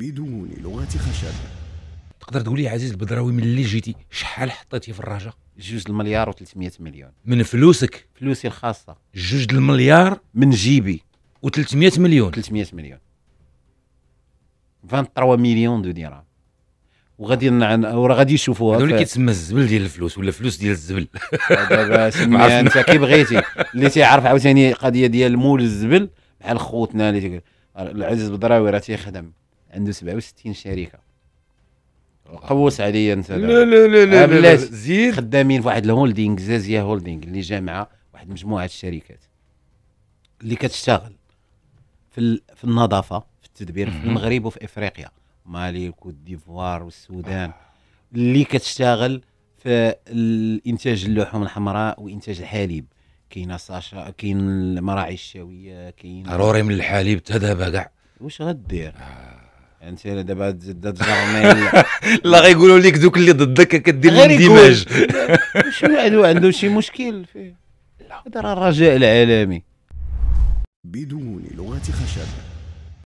بدون لغة خشب تقدر تقول لي عزيز البدراوي من اللي جيتي شحال حطيتي في الرجاء جوج المليار و300 مليون من فلوسك فلوسي الخاصة جوج المليار من جيبي و300 مليون 300 مليون 23 مليون دو درهم وغادي نعن... غادي يشوفوها هذول كيتسمى الزبل ديال الفلوس ولا الفلوس ديال الزبل آه، دابا سميها انت كي بغيتي اللي تيعرف عاوتاني قضيه ديال مول الزبل بحال خوتنا اللي آه، العزيز بدراوي راه تيخدم عنده 67 شركه قوس عليا انت لا لا لا لا, لا, زيد خدامين في واحد الهولدينغ زازيا هولدينغ اللي جامعه واحد مجموعه الشركات اللي كتشتغل في في النظافه في التدبير في المغرب وفي افريقيا مالي وكوت ديفوار والسودان اللي كتشتغل في الانتاج اللحوم الحمراء وانتاج الحليب كاينه ساشا كاين المراعي الشاويه كاين ضروري من الحليب تذهب كاع واش غدير آه. انت دابا زاد جرمي لا غيقولوا لك دوك اللي ضدك كدير لهم ديماج شنو عنده عنده شي مشكل فيه هذا راه الرجاء العالمي بدون لغه خشب